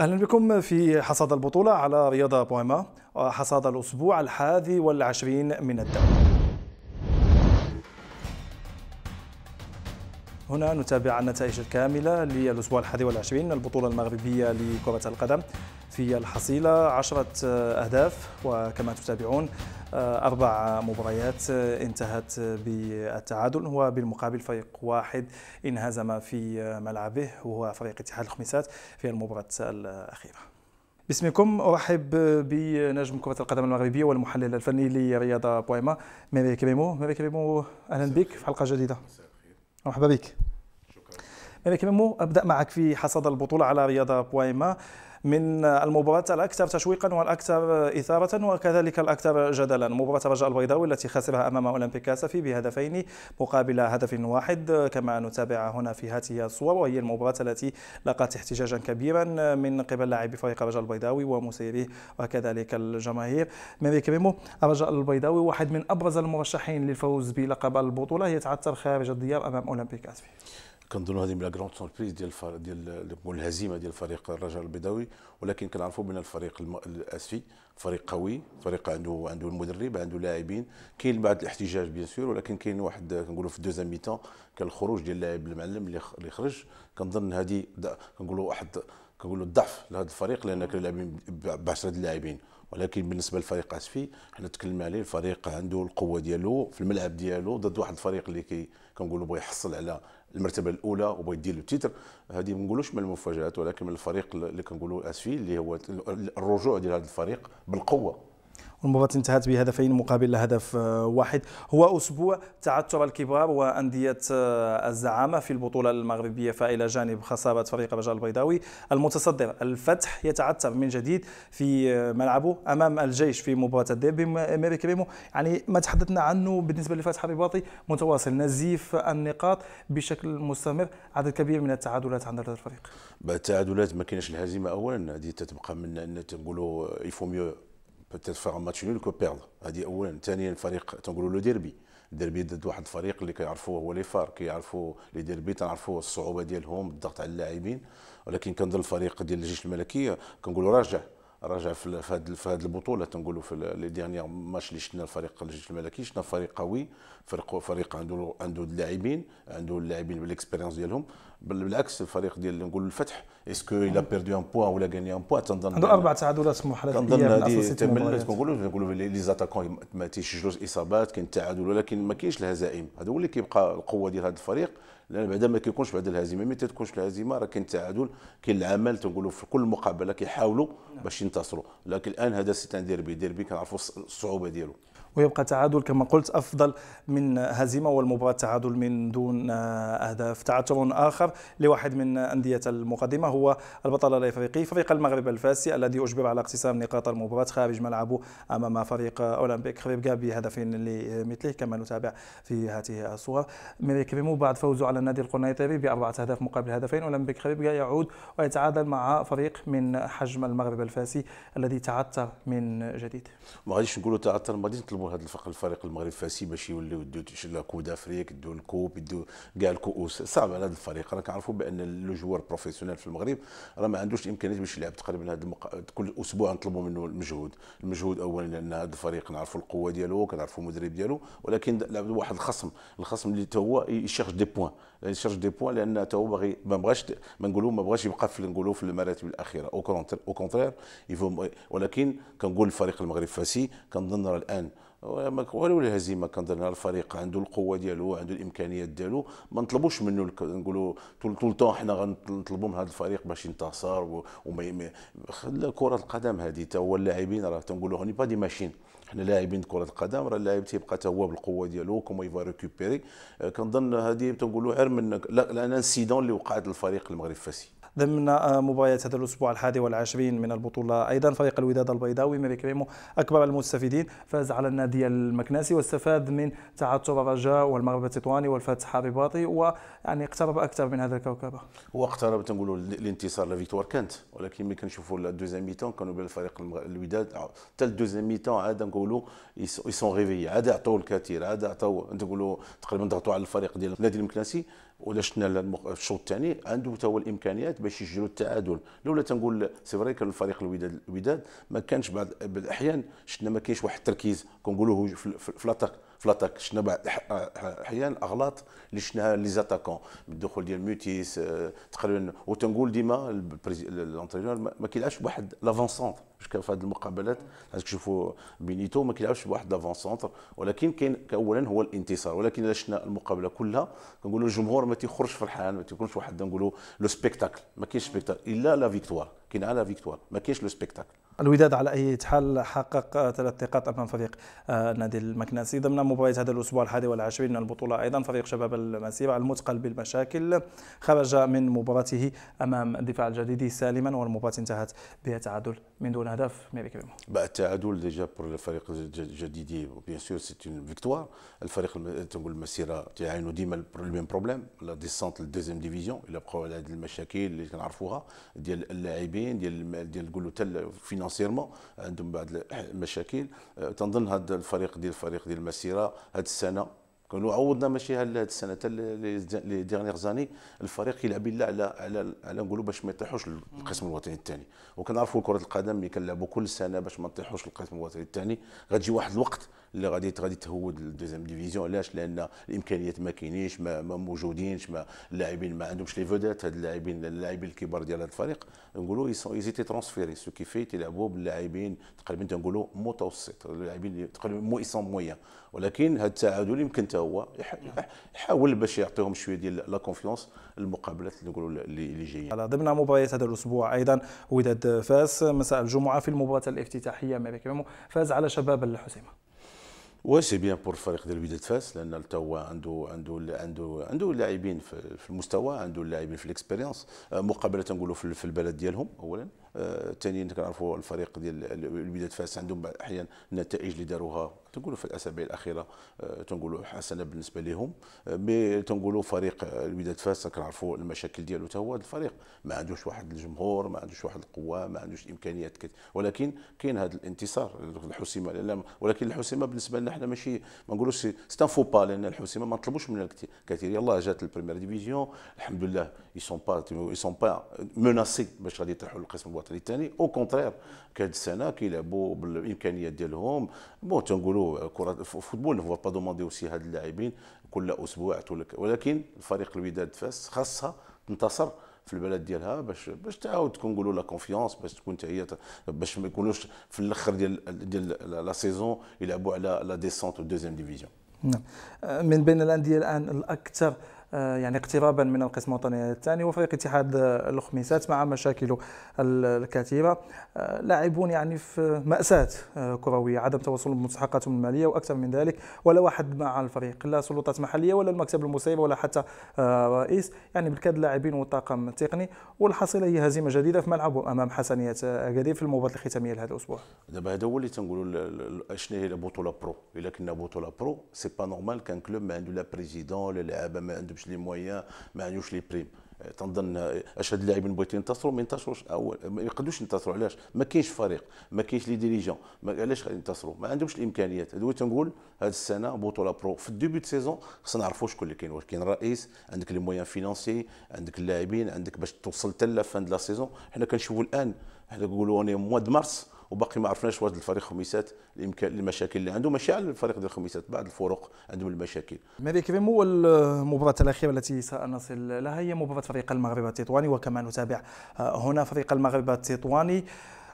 اهلا بكم في حصاد البطوله على رياضه بوهما حصاد الاسبوع الحادي والعشرين من الدوري هنا نتابع النتائج الكاملة للأسبوع الحادي والعشرين من البطولة المغربية لكرة القدم في الحصيلة عشرة أهداف وكما تتابعون آه، أربع مباريات آه، انتهت بالتعادل وبالمقابل فريق واحد انهزم في ملعبه وهو فريق اتحاد الخميسات في المباراة الأخيرة باسمكم ارحب بنجم كره القدم المغربيه والمحلل الفني لرياضه بويما ميري كريمو ميري كريمو اهلا بك في حلقه جديده مرحبا بك شكرا ميري كريمو ابدا معك في حصاد البطوله على رياضه بويما من المباراه الأكثر تشويقا والأكثر إثارة وكذلك الأكثر جدلا مباراة الرجاء البيضاوي التي خسرها أمام أولمبيك كاسفي بهدفين مقابل هدف واحد كما نتابع هنا في هذه الصور وهي المباراة التي لقت احتجاجا كبيرا من قبل لاعبي فريق الرجاء البيضاوي ومسيريه وكذلك الجماهير ميري كريمو الرجاء البيضاوي واحد من أبرز المرشحين للفوز بلقب البطولة يتعثر خارج الديار أمام أولمبيك كاسفي كنظن هذه من لا كروند سوربريز ديال ديال الهزيمه ديال فريق الرجاء البيضاوي ولكن كنعرفوا بان الفريق الاسفي فريق قوي فريق عنده عنده المدرب عنده لاعبين كاين بعض الاحتجاج بيان سور ولكن كاين واحد كنقولوا في الدوزيام ميتون كان الخروج ديال اللاعب المعلم اللي خرج كنظن هذه كنقولوا واحد كنقولوا الضعف لهذا الفريق لان كانوا لاعبين ب 10 اللاعبين ولكن بالنسبه للفريق اسفي حنا تكلمنا عليه الفريق عنده القوه ديالو في الملعب ديالو ضد واحد الفريق اللي كي كنقولوا بغى يحصل على المرتبه الاولى وبغى له التيتر هذه ما نقولوش من المفاجات ولكن من الفريق اللي كنقولوا اسفي اللي هو الرجوع ديال هذا الفريق بالقوه والمباراة انتهت بهدفين مقابل هدف آه، واحد هو أسبوع تعثر الكبار وأندية آه، الزعامة في البطولة المغربية فإلى جانب خسارة فريق الرجاء البيضاوي المتصدر الفتح يتعثر من جديد في آه، ملعبه أمام الجيش في مباراة الديربي ميري كريمو يعني ما تحدثنا عنه بالنسبة لفتح الرباطي متواصل نزيف النقاط بشكل مستمر عدد كبير من التعادلات عند هذا الفريق التعادلات ما كاينش الهزيمه اولا هذه تتبقى من ان تنقولوا يفو ميو بوتيت فيغ ماتش نول كو بيرد هذه اولا ثانيا الفريق تنقولوا له ديربي ديربي ضد واحد الفريق اللي كيعرفوه هو لي فار كيعرفوا لي ديربي تنعرفوا الصعوبه ديالهم الضغط على اللاعبين ولكن كنظن الفريق ديال الجيش الملكي كنقولوا راجع راجع في هذه في هذه البطوله تنقولوا في لي ديرنيير ماتش اللي شفنا الفريق الجيش الملكي شفنا فريق قوي فريق فريق عنده عنده اللاعبين عنده اللاعبين بالاكسبيرينس ديالهم بالعكس الفريق ديال نقول الفتح اسكو الا بيردو ان بوان ولا غاني ان بوان تنظن عنده اربع تعادلات محرزه كنظن هذه تملت كنقولوا نقولوا لي زاتاكون ما تيسجلوش اصابات كاين التعادل ولكن ما كاينش الهزائم هذا هو اللي كيبقى القوه ديال هذا الفريق لان بعدا ما كيكونش بعد الهزيمه ما تكونش الهزيمه راه كاين التعادل كاين العمل تنقولوا في كل مقابله كيحاولوا نعم. باش ينتصروا لكن الان هذا سيت ان ديربي ديربي كنعرفوا الصعوبه ديالو ويبقى تعادل كما قلت أفضل من هزيمة والمباراة تعادل من دون أهداف تعثر آخر لواحد من أندية المقدمة هو البطل الإفريقي فريق المغرب الفاسي الذي أجبر على اقتسام نقاط المباراة خارج ملعبه أمام فريق أولمبيك خريبكا بهدف لمثله كما نتابع في هذه الصور ميري كريمو بعد فوزه على النادي القنيطري بأربعة أهداف مقابل هدفين أولمبيك خريبكا يعود ويتعادل مع فريق من حجم المغرب الفاسي الذي تعثر من جديد ما غاديش نقولوا تعثر ما غاديش نطلبوا نقول هذا الفرق الفريق المغرب فاسي باش يوليو يدوا لا كو دافريك يدوا الكوب يدوا كاع الكؤوس صعب على هذا الفريق راه كنعرفوا بان لو جوار بروفيسيونيل في المغرب راه ما عندوش الامكانيات باش يلعب تقريبا هذا المق... كل اسبوع نطلبوا منه المجهود المجهود اولا لان هذا الفريق نعرفوا القوه ديالو كنعرفوا المدرب ديالو ولكن لعب واحد الخصم الخصم اللي هو يشيرش دي بوان يعني يشيرش دي بوان لان حتى هو باغي ما بغاش ما نقولوا ما بغاش يبقى في نقولوا في المراتب الاخيره او كونترير ولكن كنقول الفريق المغرب فاسي كنظن راه الان ولو الهزيمه كنظن الفريق عنده القوه ديالو عنده الامكانيات ديالو ما نطلبوش منه نقولوا طول طول حنا غنطلبوا من هذا الفريق باش ينتصر وما خلى كره القدم هذه تا هو اللاعبين راه تنقولوا هوني با دي ماشين حنا لاعبين كره القدم راه اللاعب تيبقى تا هو بالقوه ديالو كوم يفا ريكوبيري آه، كنظن هذه تنقولوا عير من لا انسيدون اللي وقعت للفريق المغرب فاسي ضمن آه، مباريات هذا الأسبوع الحادي والعشرين من البطولة أيضا فريق الوداد البيضاوي ميري كريمو أكبر المستفيدين فاز على النادي المكناسي واستفاد من تعثر الرجاء والمغرب التطواني والفتح الرباطي ويعني اقترب أكثر من هذا الكوكب هو اقترب تنقولوا الانتصار لفيكتوار كانت ولكن ملي كنشوفوا الدوزيام ميتون كانوا بين الفريق الوداد حتى الدوزيام ميتون عاد نقولوا يسون غيفي عاد عطوا الكثير عاد عطوا تنقولوا تقريبا ضغطوا على الفريق ديال النادي المكناسي ولا شفنا الشوط الثاني عنده حتى هو الامكانيات باش يسجلوا التعادل لولا تنقول سي فري كان الفريق الوداد الوداد ما كانش بعض الاحيان شفنا ما كاينش واحد التركيز كنقولوا في لاطاك في لاطاك شفنا بعض الاحيان الاغلاط اللي شفناها لي زاتاكون بالدخول ديال موتيس آه، تقريبا وتنقول ديما الانترينور ما كيلعبش بواحد لافونسونت باش في هذه المقابلات لازم تشوفوا بينيتو ما كيلعبش بواحد لافون سونتر ولكن كاين اولا هو الانتصار ولكن الا شفنا المقابله كلها كنقولوا الجمهور ما تيخرجش فرحان ما تيكونش واحد نقولوا لو سبيكتاكل ما كاينش سبيكتاكل الا لا فيكتوار كاين على لا فيكتوار ما كاينش لو سبيكتاكل الوداد على اي حال حقق ثلاث نقاط امام فريق النادي آه، المكناسي ضمن مباريات هذا الاسبوع الحادي والعشرين من البطوله ايضا فريق شباب المسيره المثقل بالمشاكل خرج من مباراته امام الدفاع الجديد سالما والمباراه انتهت بتعادل من دون هدف ميري كريمو التعادل ديجا بور الفريق الجديد بيان سور سي اون فيكتوار الفريق تنقول المسيره تعاينوا ديما الميم بروبليم لا ديسونت للدوزيام ديفيزيون الا بقاو على هذه المشاكل اللي كنعرفوها ديال اللاعبين ديال ديال نقولوا حتى فينونسيرمون عندهم بعض المشاكل تنظن هذا الفريق ديال الفريق ديال المسيره هذه السنه كانوا عوضنا ماشي هاد السنه لي ديغنيغ زاني الفريق يلعب الا على على على نقولوا باش ما يطيحوش القسم الوطني الثاني وكنعرفوا كره القدم اللي كنلعبوا كل سنه باش ما نطيحوش القسم الوطني الثاني غتجي واحد الوقت اللي غادي غادي تهود الدوزيام ديفيزيون علاش لان الامكانيات ما كاينينش ما, ما موجودينش ما اللاعبين ما عندهمش لي فودات هاد اللاعبين اللاعبين الكبار ديال هاد الفريق نقولوا ايزيتي ترونسفيري سو كي في تيلعبوا باللاعبين تقريبا تنقولوا متوسط اللاعبين تقريبا مو ايسون مويان ولكن هاد التعادل يمكن هو نعم. يحاول باش يعطيهم شويه ديال لا كونفيونس المقابلات اللي نقولوا اللي جايين على ضمن مباريات هذا الاسبوع ايضا وداد فاس مساء الجمعه في المباراه الافتتاحيه ملك بكريمو فاز على شباب الحسيمه وي سي بيان بور الفريق ديال وداد فاس لان توا عنده عنده عنده عنده لاعبين في المستوى عنده لاعبين في الاكسبيريونس مقابله نقولوا في البلد ديالهم اولا ثانيا كنعرفوا الفريق ديال الوداد فاس عندهم احيانا النتائج اللي داروها تنقولوا في الاسابيع الاخيره آه، تنقولوا حسنه بالنسبه لهم آه، مي تنقولوا فريق آه، الوداد فاس كنعرفوا المشاكل ديالو حتى هو هذا الفريق ما عندوش واحد الجمهور ما عندوش واحد القوه ما عندوش الامكانيات كت... ولكن كاين هذا الانتصار الحسيمه لأن... ولكن الحسيمه بالنسبه لنا حنا ماشي ما نقولوش سي فو با لان الحسيمه ما نطلبوش منها كثير يلاه جات البريمير ديفيزيون الحمد لله اي سون با اي سون با مناسي باش غادي يطيحوا للقسم الوطني خاطري الثاني او كونترير كاد السنه كيلعبوا بالامكانيات ديالهم بون تنقولوا كره فوتبول هو با دوموندي سي هاد اللاعبين كل اسبوع ولكن فريق الوداد فاس خاصها تنتصر في البلد ديالها باش باش تعاود تكون نقولوا لا كونفيونس باش تكون هي باش ما يكونوش في الاخر ديال ديال لا سيزون يلعبوا على لا ديسونت دوزيام ديفيزيون نعم من بين الانديه الان الاكثر آه، يعني اقترابا من القسم الوطني الثاني وفريق اتحاد الخميسات مع مشاكله الكثيره آه، لاعبون يعني في ماساه آه، كرويه عدم توصل مستحقاتهم الماليه واكثر من ذلك ولا واحد مع الفريق لا سلطات محليه ولا المكتب المسير ولا حتى رئيس يعني بالكاد اللاعبين والطاقم التقني والحصيله هي هزيمه جديده في ملعبهم امام حسنيه اكادير في المباراه الختاميه لهذا الاسبوع دابا هذا هو اللي تنقولوا شنو هي البطوله برو الا كنا بطوله برو سي با نورمال كان كلوب ما عنده لا بريزيدون لا لعابه ما عنده عندهمش لي مويان ما عندهمش لي بريم آه، تنظن آه، اش هاد اللاعبين بغيتو ينتصروا ما ينتصروش اول ما يقدروش ينتصروا علاش ما كاينش فريق ما كاينش لي ديريجون علاش ينتصروا ما عندهمش الامكانيات هذا تنقول هاد السنه بطوله برو في الديبي دو سيزون خصنا نعرفوا شكون اللي كاين واش كاين رئيس عندك لي مويان فينانسي عندك اللاعبين عندك باش توصل حتى لا فان دو لا سيزون حنا كنشوفوا الان حنا كنقولوا اون موا مارس وباقي ما عرفناش واش الفريق خميسات الامكان المشاكل اللي عنده ماشي على الفريق ديال خميسات بعض الفرق عندهم المشاكل كريم هو المباراه الاخيره التي سنصل لها هي مباراه فريق المغرب التطواني وكما نتابع آه، هنا فريق المغرب التطواني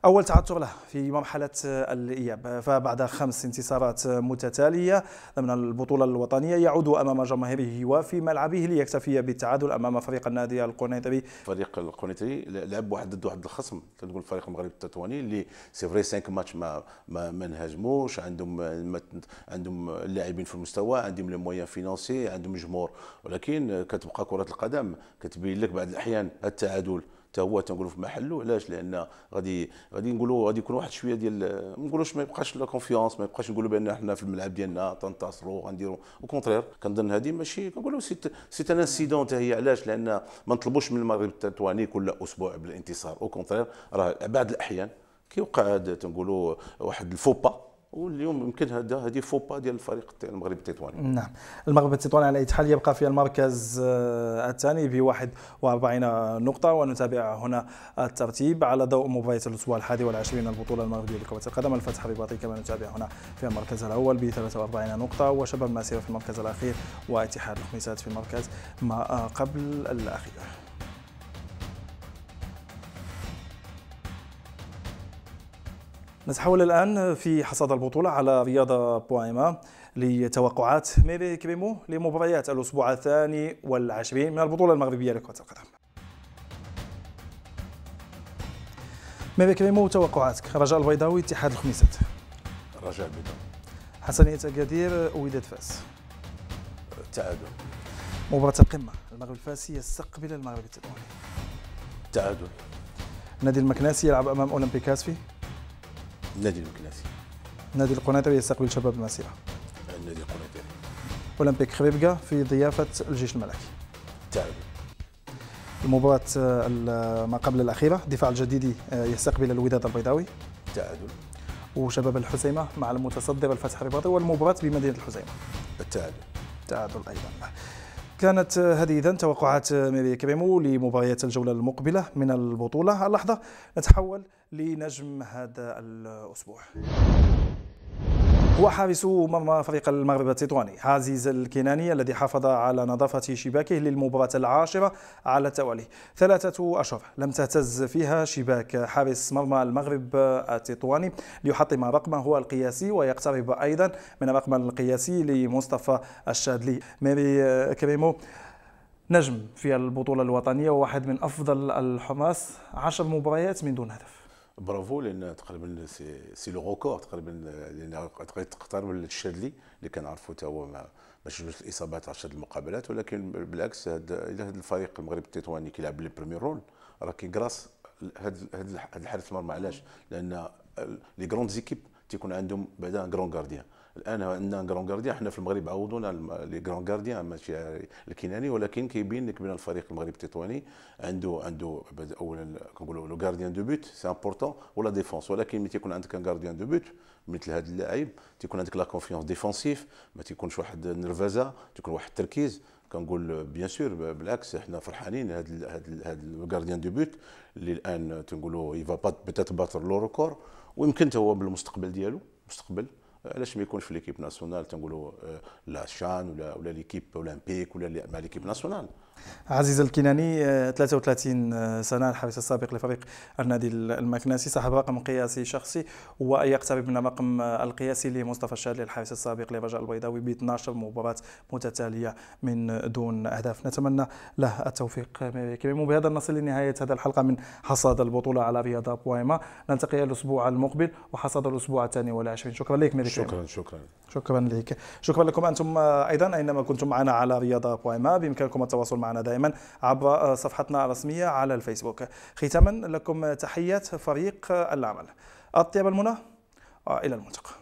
أول تعثر له في مرحلة الإياب فبعد خمس انتصارات متتالية ضمن البطولة الوطنية يعود أمام جماهيره وفي ملعبه ليكتفي بالتعادل أمام فريق النادي القنيطري فريق القنيطري لعب واحد ضد واحد الخصم تنقول الفريق المغربي التطواني اللي سي فري 5 ماتش ما ما, ما نهاجموش عندهم ما عندهم اللاعبين في المستوى عندهم لي مويان فينونسي عندهم جمهور ولكن كتبقى كرة القدم كتبين لك بعض الأحيان التعادل حتى هو تنقولوا في محله علاش لان غادي غادي نقولوا غادي يكون واحد شويه ديال ما نقولوش ما يبقاش لا كونفيونس ما يبقاش نقولوا بان حنا في الملعب ديالنا تنتصروا غنديروا او كونترير كنظن هذه ماشي كنقولوا سيت سيت ان انسيدون هي علاش لان ما نطلبوش من المغرب التطواني كل اسبوع بالانتصار او كونترير راه بعض الاحيان كيوقع تنقولوا واحد الفوبا واليوم يمكن هذا هذه فوبا ديال الفريق المغرب التطواني نعم المغرب التطواني على اي حال يبقى في المركز آه، الثاني ب 41 نقطه ونتابع هنا الترتيب على ضوء مباريات الاسبوع الحادي والعشرين البطوله المغربيه لكره القدم الفتح الرباطي كما نتابع هنا في المركز الاول ب 43 نقطه وشباب مسيره في المركز الاخير واتحاد الخميسات في المركز ما قبل الاخير نتحول الآن في حصاد البطولة على رياضة بوائما لتوقعات ميري كريمو لمباريات الأسبوع الثاني والعشرين من البطولة المغربية لكرة القدم ميري كريمو توقعاتك رجاء البيضاوي اتحاد الخميسات رجاء البيضاوي حسنية أكادير وداد فاس التعادل مباراة القمة المغرب الفاسي يستقبل المغرب التدويني التعادل نادي المكناسي يلعب أمام اولمبيك اسفي. النادي المكناسي نادي القنيطري يستقبل شباب المسيرة النادي القنيطري أولمبيك خبيبكا في ضيافة الجيش الملكي تعالوا المباراة ما قبل الأخيرة دفاع الجديدي آه، يستقبل الوداد البيضاوي التعادل وشباب الحسيمة مع المتصدر الفتح الرباطي والمباراة بمدينة الحسيمة التعادل التعادل أيضا كانت هذه إذن توقعات ميري كريمو لمباريات الجولة المقبلة من البطولة اللحظة نتحول لنجم هذا الأسبوع وحارس مرمى فريق المغرب التطواني عزيز الكناني الذي حافظ على نظافة شباكه للمباراة العاشرة على التوالي ثلاثة أشهر لم تهتز فيها شباك حارس مرمى المغرب التطواني ليحطم رقمه القياسي ويقترب أيضا من الرقم القياسي لمصطفى الشادلي ميري كريمو نجم في البطولة الوطنية وواحد من أفضل الحماس عشر مباريات من دون هدف برافو لان تقريبا سي لو روكور تقريبا لان تقترب من الشادلي اللي كنعرفوا حتى هو باش جوج الاصابات 10 المقابلات ولكن بالعكس هاد الى هاد الفريق المغرب التطواني كيلعب لي بريمير رول راه كيكراس هاد هاد الحارس المرمى علاش لان لي كروند زيكيب تيكون عندهم بعدا كرون غارديان الان عندنا كرون غارديان حنا في المغرب عوضونا لي كرون غارديان ماشي الكناني ولكن كيبين لك بان الفريق المغربي التطواني عنده عنده اولا كنقولوا لو غارديان دو بوت سي امبورطون ولا ديفونس ولكن ملي تيكون عندك ان غارديان دو بوت مثل هذا اللاعب تيكون عندك لا كونفيونس ديفونسيف ما تيكونش واحد النرفزه تيكون واحد التركيز كنقول بيان سور بالعكس حنا فرحانين هاد هاد هاد الغارديان دو بوت اللي الان تنقولوا يفا بات بتات باتر لو ريكور ويمكن حتى هو بالمستقبل ديالو مستقبل علاش ما يكونش في ليكيب ناسيونال تنقولوا آه، لا شان ولا ولا ليكيب اولمبيك ولا مع ليكيب ناسيونال عزيز الكناني 33 آه، آه، سنة الحارس السابق لفريق النادي المكناسي صاحب رقم قياسي شخصي ويقترب من الرقم آه، القياسي لمصطفى الشادلي الحارس السابق للرجاء البيضاوي ب 12 مباراة متتالية من دون أهداف نتمنى له التوفيق كريم بهذا نصل لنهاية هذه الحلقة من حصاد البطولة على رياضة بوايما نلتقي الأسبوع المقبل وحصاد الأسبوع الثاني والعشرين شكرا لك ميري شكرا شكرا شكرا لك شكرا لكم أنتم أيضا أينما كنتم معنا على رياضة بوايما بإمكانكم التواصل معنا دائما عبر صفحتنا الرسمية على الفيسبوك ختاما لكم تحية فريق العمل الطيب المنى إلى الملتقى